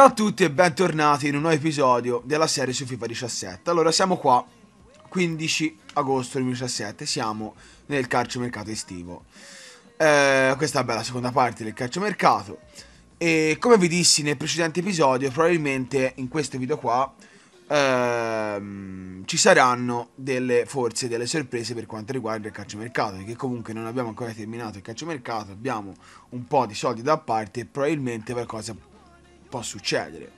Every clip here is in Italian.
Ciao a tutti e bentornati in un nuovo episodio della serie su FIFA 17. Allora, siamo qua, 15 agosto 2017, siamo nel calciomercato estivo. Eh, questa è la seconda parte del calciomercato. E come vi dissi nel precedente episodio, probabilmente in questo video qua ehm, ci saranno delle, forse delle sorprese per quanto riguarda il calciomercato, perché comunque non abbiamo ancora terminato il calciomercato, abbiamo un po' di soldi da parte e probabilmente qualcosa può succedere.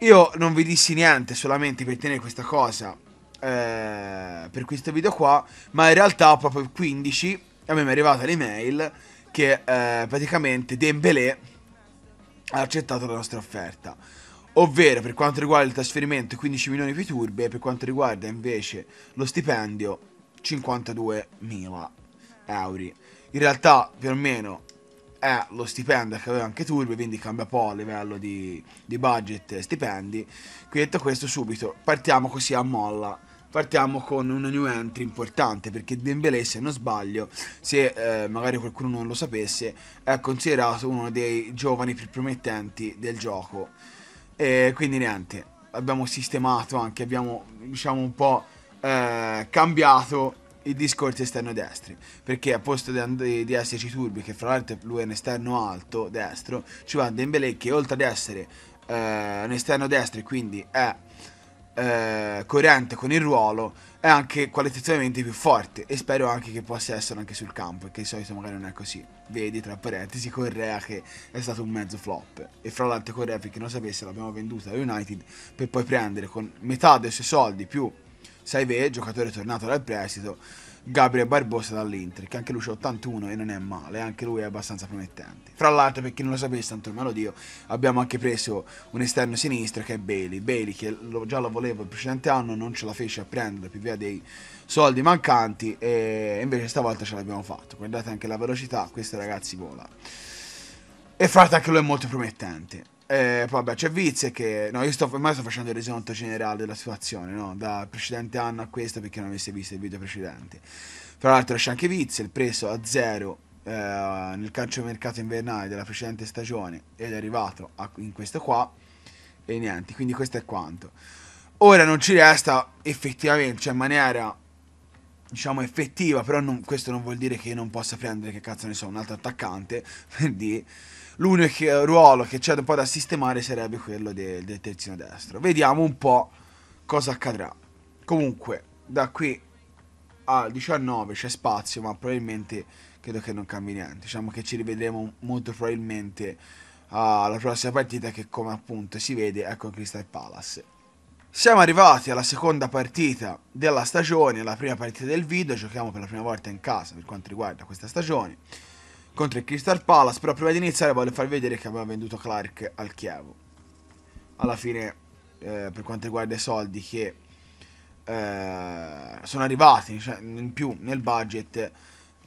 Io non vi dissi niente solamente per tenere questa cosa eh, per questo video qua, ma in realtà proprio il 15 a me mi è arrivata l'email che eh, praticamente Dembélé ha accettato la nostra offerta. Ovvero per quanto riguarda il trasferimento 15 milioni più turbe, per quanto riguarda invece lo stipendio 52 mila euro. In realtà più o meno è lo stipendio che aveva anche Turbio, quindi cambia po' a livello di, di budget e stipendi. Quindi detto questo subito, partiamo così a molla. Partiamo con una new entry importante perché Dembélé, se non sbaglio, se eh, magari qualcuno non lo sapesse, è considerato uno dei giovani più promettenti del gioco. E quindi niente, abbiamo sistemato anche, abbiamo diciamo un po' eh, cambiato i discorsi esterno destri perché a posto di, di esserci Turbi che fra l'altro lui è un esterno alto destro ci va Dembélé che oltre ad essere eh, un esterno destro e quindi è eh, coerente con il ruolo è anche qualitativamente più forte e spero anche che possa essere anche sul campo perché di solito magari non è così vedi tra parentesi Correa che è stato un mezzo flop e fra l'altro Correa per chi non sapesse l'abbiamo venduta a United per poi prendere con metà dei suoi soldi più Saive, giocatore tornato dal prestito, Gabriel Barbosa dall'Inter, che anche lui ha 81 e non è male, anche lui è abbastanza promettente. Fra l'altro, per chi non lo sapesse, tanto me lo dio, abbiamo anche preso un esterno sinistro che è Bailey. Bailey che lo, già lo volevo il precedente anno, non ce la fece a prendere per via dei soldi mancanti e invece stavolta ce l'abbiamo fatto. Guardate anche la velocità, questo ragazzi vola. E frate anche lui è molto promettente. Eh, vabbè, c'è Viz che... No, io sto, ormai sto facendo il risonto generale della situazione, no? Da precedente anno a questo perché non avessi visto i video precedenti. Tra l'altro c'è anche Viz, il preso a zero eh, nel mercato invernale della precedente stagione ed è arrivato a, in questo qua. E niente, quindi questo è quanto. Ora non ci resta effettivamente, cioè in maniera diciamo effettiva, però non, questo non vuol dire che non possa prendere, che cazzo ne so, un altro attaccante, quindi l'unico ruolo che c'è un po' da sistemare sarebbe quello del, del terzino destro. Vediamo un po' cosa accadrà. Comunque, da qui al 19 c'è spazio, ma probabilmente credo che non cambi niente. Diciamo che ci rivedremo molto probabilmente alla prossima partita che come appunto si vede è con Crystal Palace. Siamo arrivati alla seconda partita della stagione, la prima partita del video, giochiamo per la prima volta in casa per quanto riguarda questa stagione contro il Crystal Palace, però prima di iniziare voglio far vedere che abbiamo venduto Clark al Chievo. Alla fine eh, per quanto riguarda i soldi che eh, sono arrivati cioè, in più nel budget,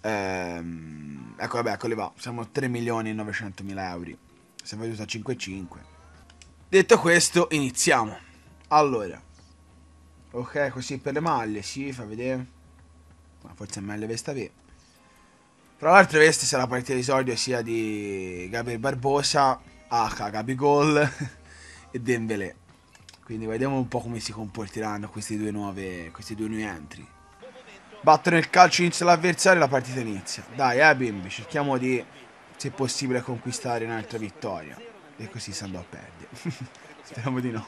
ehm, ecco vabbè, eccoli va, siamo 3 milioni e 900 mila euro, siamo venduti a 5,5. Detto questo iniziamo. Allora. Ok, così per le maglie, si sì, fa vedere. Ma forse è meglio questa qui. Tra l'altro questa sarà la partita di esordio sia di Gabriel Barbosa, H, Gabigol e Dembélé. Quindi vediamo un po' come si comporteranno questi due, nuove, questi due nuovi entry. Battono il calcio, inizia l'avversario e la partita inizia. Dai, eh bimbi, cerchiamo di, se possibile, conquistare un'altra vittoria. E così si andò a perdere. Speriamo di no.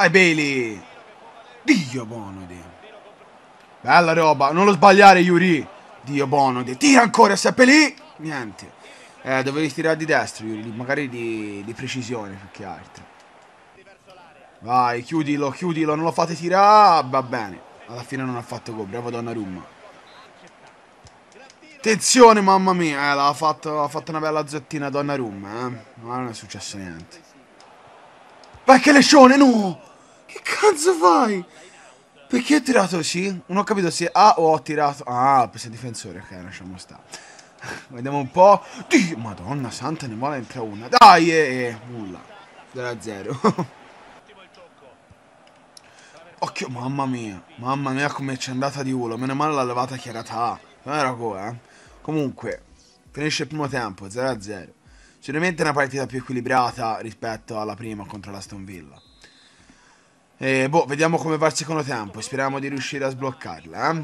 Vai Bailey. Dio buono Bella roba. Non lo sbagliare Yuri. Dio buono Tira ancora sempre lì. Niente. Eh, dovevi tirare di destra Yuri. Magari di, di precisione più che altro. Vai, chiudilo, chiudilo. Non lo fate tirare. Va bene. Alla fine non ha fatto gol. Bravo Donnarumma. Attenzione, mamma mia, eh, l'ha fatto, fatto, una bella zottina Donnarumma, eh. Ma non è successo niente. Vai che lescione, no! Che cazzo fai? Perché ho tirato C? Non ho capito se A o ho tirato... Ah, per il difensore, ok, lasciamo sta. Vediamo un po'... Dì, Madonna santa, ne vuole entra una. Dai, eh, eh nulla. 0-0. Occhio, mamma mia. Mamma mia come c'è andata di ulo. Meno male l'ha levata chiarata era Non era goa, eh. Comunque, finisce il primo tempo, 0-0. Sicuramente una partita più equilibrata rispetto alla prima contro l'Aston Villa. E eh, boh, vediamo come va il secondo tempo. Speriamo di riuscire a sbloccarla. Eh?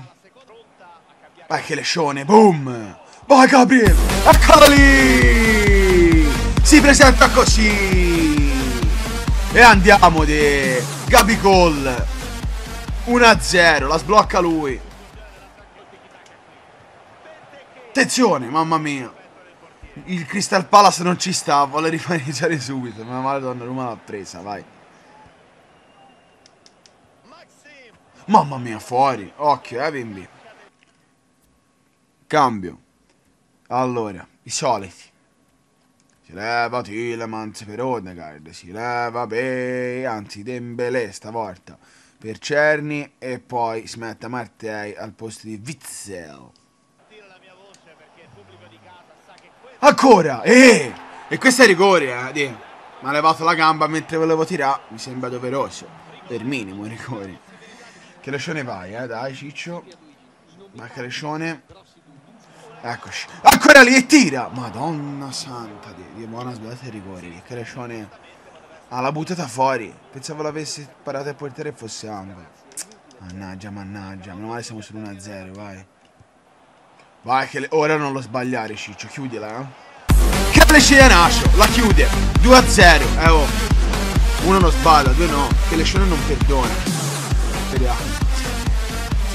Vai che lescione, boom! Vai Gabriel! Eccolo lì! Si presenta così! E andiamo di Gabi Gol 1-0, la sblocca lui. Attenzione, mamma mia. Il Crystal Palace non ci sta, vuole rimaneggiare subito. Ma madonna, Roma l'ha presa, vai. Mamma mia, fuori. Occhio, eh, bimbi. Cambio. Allora, i soliti. Si leva Tillemans per Odegaard, si leva Bay, anzi Dembélé stavolta, per Cerny. e poi si mette Martei al posto di Witzel. Ancora! Eh! E questo è rigore, eh, di. Mi ha levato la gamba mentre volevo tirare, mi sembra doveroso. Per minimo rigore. Che Crescione vai, eh, dai Ciccio. Vai Crescione. Eccoci. Ancora lì e tira. Madonna santa di, di buona sbagliata i rigori. Crescione. Ah, l'ha buttata fuori. Pensavo l'avessi parata a portiere e fosse anche. Mannaggia, mannaggia. Meno male siamo sull'1-0, vai. Vai che le... ora non lo sbagliare Ciccio, chiudila, eh. Che Crescianascio, la chiude. 2-0, eh oh. Uno non sbaglia, due no. Che Crescione non perdona. Speriamo.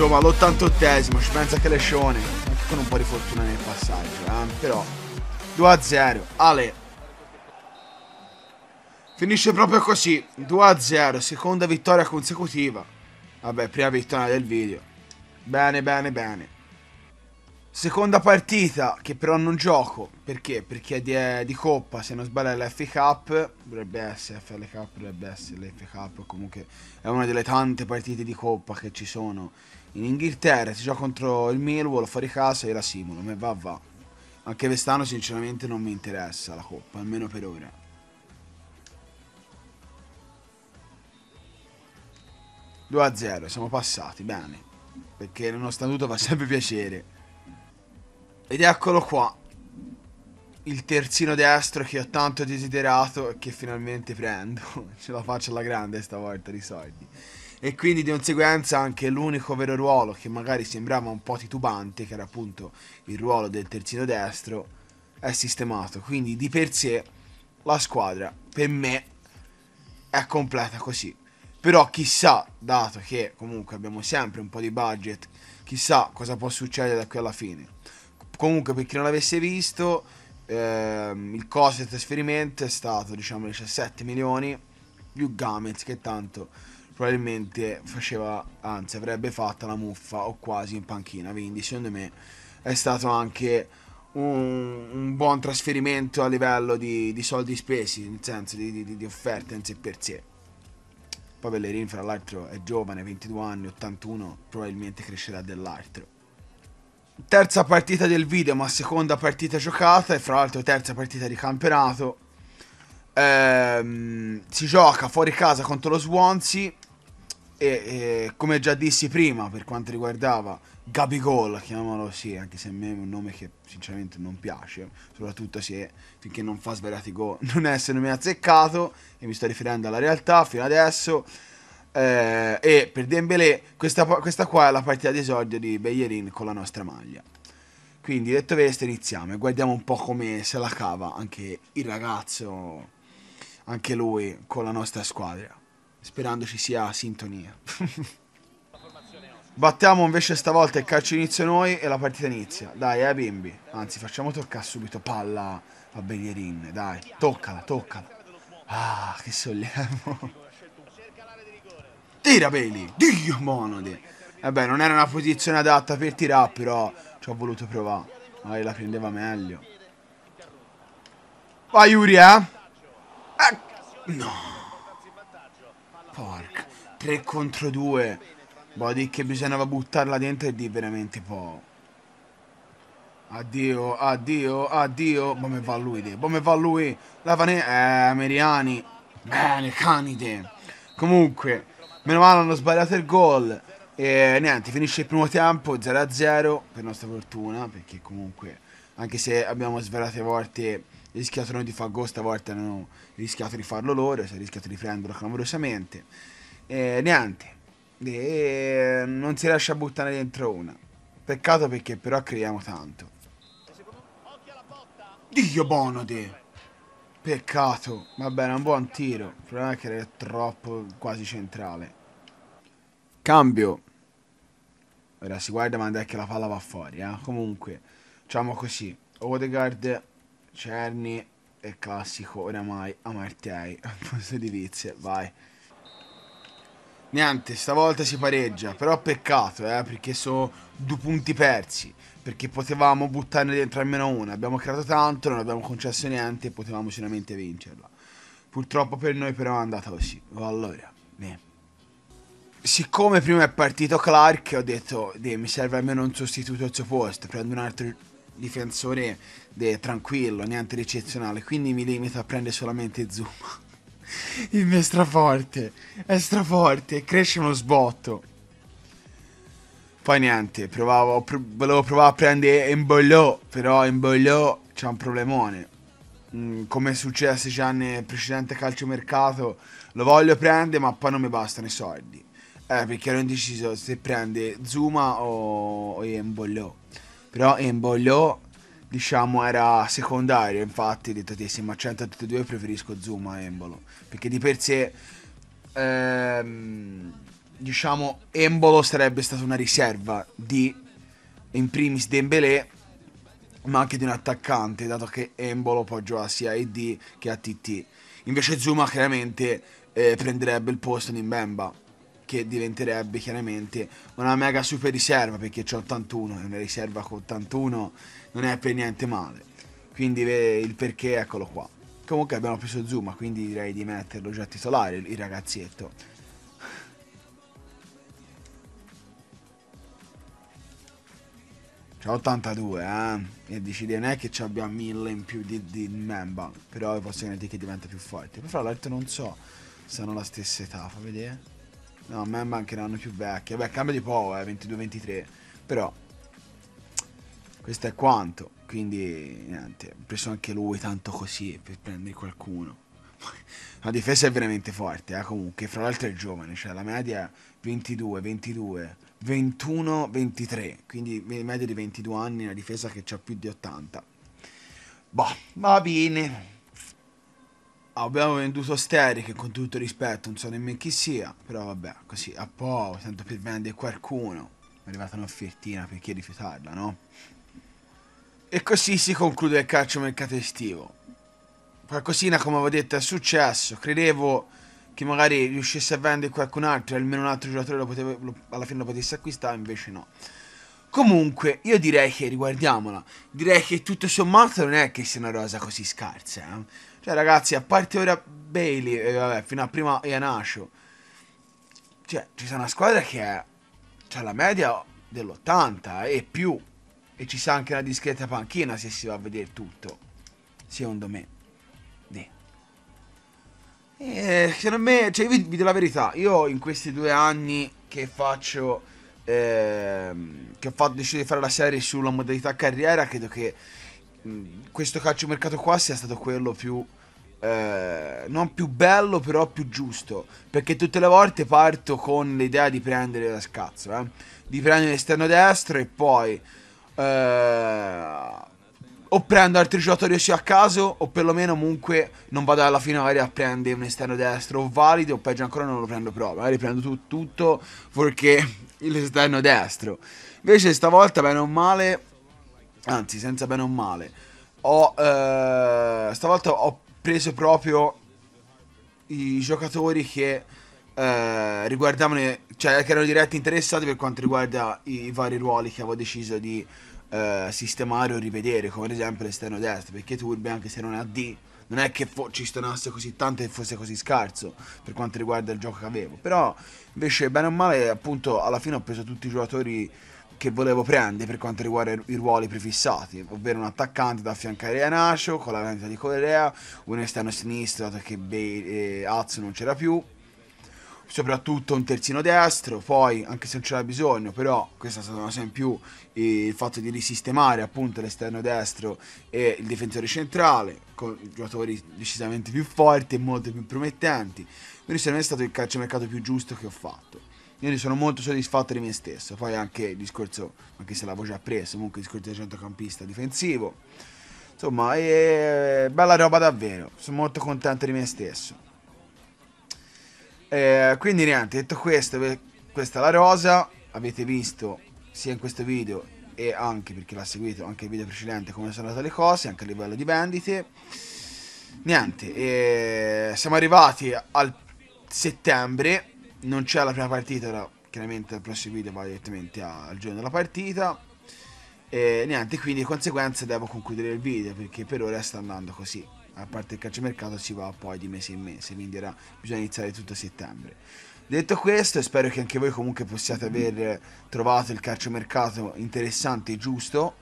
Insomma, l'88esimo, ci pensa che lescione. Anche con un po' di fortuna nel passaggio, eh? Però, 2-0, Ale. Finisce proprio così, 2-0, seconda vittoria consecutiva. Vabbè, prima vittoria del video. Bene, bene, bene. Seconda partita, che però non gioco. Perché? Perché è di, di coppa, se non sbaglio è l'F Cup. Dovrebbe essere FL Cup, dovrebbe essere l'F Cup. Comunque è una delle tante partite di coppa che ci sono in Inghilterra, si gioca contro il Millwall fuori casa era la ma va va. Anche quest'anno sinceramente non mi interessa la coppa, almeno per ora. ...2 a 0, siamo passati, bene. Perché il nostro statuto fa sempre piacere. Ed eccolo qua. Il terzino destro che ho tanto desiderato e che finalmente prendo. Ce la faccio alla grande stavolta di soldi e quindi di conseguenza anche l'unico vero ruolo che magari sembrava un po' titubante, che era appunto il ruolo del terzino destro, è sistemato. Quindi di per sé la squadra per me è completa così. Però chissà, dato che comunque abbiamo sempre un po' di budget, chissà cosa può succedere da qui alla fine. Comunque per chi non l'avesse visto, ehm, il costo del trasferimento è stato diciamo 17 milioni più Gamez che tanto probabilmente faceva, anzi avrebbe fatto la muffa o quasi in panchina, quindi secondo me è stato anche un, un buon trasferimento a livello di, di, soldi spesi, nel senso di, di, di offerte in sé per sé. Poi Bellerin fra l'altro è giovane, 22 anni, 81, probabilmente crescerà dell'altro. Terza partita del video, ma seconda partita giocata e fra l'altro terza partita di campionato. Ehm, si gioca fuori casa contro lo Swansea e, e, come già dissi prima, per quanto riguardava Gabigol, chiamiamolo così, anche se a me è un nome che sinceramente non piace, soprattutto se finché non fa sbagliati gol non è se non mi ha azzeccato, e mi sto riferendo alla realtà fino adesso. Eh, e per Dembélé questa, questa, qua è la partita d'esordio di Bellerin con la nostra maglia. Quindi detto questo iniziamo e guardiamo un po' come se la cava anche il ragazzo, anche lui con la nostra squadra sperando ci sia sintonia. Battiamo invece stavolta il calcio inizio noi e la partita inizia. Dai, eh bimbi. Anzi, facciamo toccare subito palla a Bellerin. Dai, toccala, toccala. Ah, che sollievo. Tira Bailey, Dio monode. Vabbè, non era una posizione adatta per tirare, però ci ho voluto provare. Magari la prendeva meglio. Vai Yuri, eh? eh. No. Porca. 3 contro 2. Body che bisognava buttarla dentro e di veramente poco. Addio, addio, addio. Come va lui? De? Come va lui? Lavane... Eh, Meriani. Bene, canide. Comunque, meno male hanno sbagliato il gol. E niente, finisce il primo tempo 0-0 per nostra fortuna, perché comunque, anche se abbiamo svelato a volte rischiato di far gol stavolta hanno rischiato di farlo loro si è rischiato di prenderlo clamorosamente e niente e non si riesce a buttare dentro una peccato perché però creiamo tanto Dio buono peccato vabbè era un buon tiro il problema è che era troppo quasi centrale cambio ora si guarda ma è che la palla va fuori eh? comunque diciamo così Odegaard Cerny è classico oramai a Martei. A posto di vizie, vai. Niente, stavolta si pareggia, però peccato, eh, perché sono due punti persi, perché potevamo buttarne dentro almeno una, abbiamo creato tanto, non abbiamo concesso niente e potevamo sicuramente vincerla. Purtroppo per noi però è andata così, allora, ne. Siccome prima è partito Clark, ho detto, mi serve almeno un sostituto al suo posto, prendo un altro difensore de, tranquillo, niente di eccezionale, quindi mi limito a prendere solamente Zuma. Il mio è straforte, è straforte, cresce uno sbotto. Poi niente, provavo, pro volevo provare a prendere Embolò, però Embolò c'è un problemone. Mm, come è successo già nel precedente calciomercato, lo voglio prendere ma poi non mi bastano i soldi. Eh, perché ero indeciso se prende Zuma o, o Embolò. Però Embolo, diciamo, era secondario, infatti detto ti se mi accento a tutti preferisco Zuma a Embolo, perché di per sé... Ehm, diciamo, Embolo sarebbe stata una riserva di, in primis, Dembélé, ma anche di un attaccante, dato che Embolo può giocare sia a ED che a TT. Invece Zuma chiaramente eh, prenderebbe il posto di Mbemba che diventerebbe chiaramente una mega super riserva perché c'è 81 e una riserva con 81 non è per niente male. Quindi il perché eccolo qua. Comunque abbiamo preso Zuma, quindi direi di metterlo già titolare il ragazzetto. c'è 82, eh. E dici, non è che ci abbia 1000 in più di, di Memba. Però posso possibilmente che diventa più forte. Però fra l'altro non so se hanno la stessa età, fa vedere. No, a me mancheranno più vecchie. Beh, cambia di po', eh, 22-23. Però, questo è quanto. Quindi, niente, ho preso anche lui tanto così per prendere qualcuno. La difesa è veramente forte, eh, comunque. Fra l'altro è giovane, cioè la media 22, 22, 21, 23. Quindi media di 22 anni, una difesa che ha più di 80. Boh, va bene. Abbiamo venduto Steri che con tutto rispetto non so nemmeno chi sia, però vabbè, così a poco, tanto per vendere qualcuno. Mi È arrivata un'offertina perché rifiutarla, no? E così si conclude il calcio mercato estivo. Qualcosina, come avevo detto, è successo. Credevo che magari riuscisse a vendere qualcun altro e almeno un altro giocatore lo poteva, lo, alla fine lo potesse acquistare, invece no. Comunque, io direi che, riguardiamola, direi che tutto sommato non è che sia una rosa così scarsa, eh? Cioè, ragazzi, a parte ora Bailey, eh, vabbè, fino a prima Ianascio, cioè, ci sta una squadra che ha la media dell'80 e più. E ci sta anche una discreta panchina se si va a vedere tutto. Secondo me. Dì. Eh, secondo me, cioè, vi, vi do la verità, io in questi due anni che faccio... Ehm, che ho fatto, deciso di fare la serie sulla modalità carriera, credo che Mm. questo calcio mercato qua sia stato quello più... Eh, non più bello, però più giusto. Perché tutte le volte parto con l'idea di prendere la scazzo, eh? di prendere l'esterno destro e poi. Eh, o prendo altri giocatori così a caso, o perlomeno comunque non vado alla fine magari a prendere un esterno destro valido, o peggio ancora non lo prendo proprio. Magari prendo tu tutto fuorché l'esterno destro. Invece stavolta, bene o male, anzi senza bene o male. Ho, eh, stavolta ho preso proprio i giocatori che eh, riguardavano, cioè che erano diretti interessati per quanto riguarda i, i vari ruoli che avevo deciso di eh, sistemare o rivedere, come ad esempio l'esterno destro, perché Turbi anche se non è a D non è che fo- ci stonasse così tanto e fosse così scarso per quanto riguarda il gioco che avevo. Però invece bene o male appunto alla fine ho preso tutti i giocatori che volevo prendere per quanto riguarda i ruoli prefissati, ovvero un attaccante da affiancare a Nacio con la vendita di Correa, un esterno sinistro dato che Bale e eh, Azzo non c'era più, soprattutto un terzino destro, poi anche se non c'era bisogno, però questa è stata una cosa in più, il fatto di risistemare appunto l'esterno destro e il difensore centrale, con giocatori decisamente più forti e molto più promettenti, quindi secondo me è stato il calciomercato più giusto che ho fatto io ne sono molto soddisfatto di me stesso. Poi anche il discorso, anche se la già preso, comunque il discorso di centrocampista difensivo. Insomma, è bella roba davvero. Sono molto contento di me stesso. Eh, quindi niente, detto questo, questa è la rosa. Avete visto sia in questo video e anche perché l'ha seguito anche il video precedente come sono andate le cose, anche a livello di vendite. Niente, eh, siamo arrivati al settembre non c'è la prima partita, però chiaramente il prossimo video va direttamente al giorno della partita. E niente, quindi di conseguenza devo concludere il video perché per ora sta andando così. A parte il calciomercato si va poi di mese in mese, quindi era, bisogna iniziare tutto a settembre. Detto questo, spero che anche voi comunque possiate aver trovato il calciomercato interessante e giusto.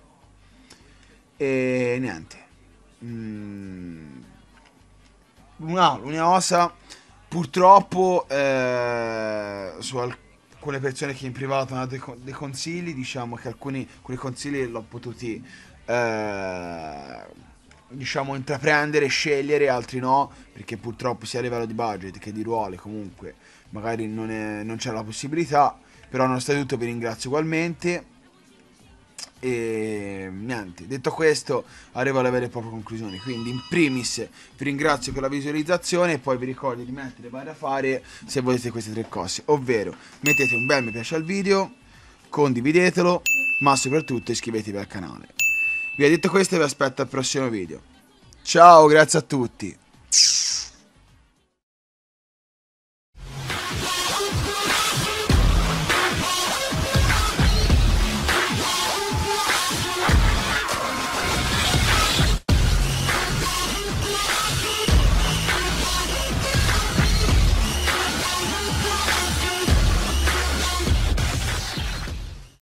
E niente. Mm. L'unica cosa Purtroppo eh, su alcune persone che in privato hanno dei, dei consigli, diciamo che alcuni, alcuni consigli l'ho potuti eh, diciamo intraprendere, scegliere, altri no, perché purtroppo sia a livello di budget che di ruoli comunque magari non, è, non c'è la possibilità, però nonostante tutto vi ringrazio ugualmente e niente, detto questo, arrivo alla vera e propria conclusione. Quindi, in primis, vi ringrazio per la visualizzazione. E poi vi ricordo di mettere vari da fare se volete queste tre cose. Ovvero, mettete un bel mi piace al video, condividetelo, ma soprattutto iscrivetevi al canale. Vi ho detto questo e vi aspetto al prossimo video. Ciao, grazie a tutti.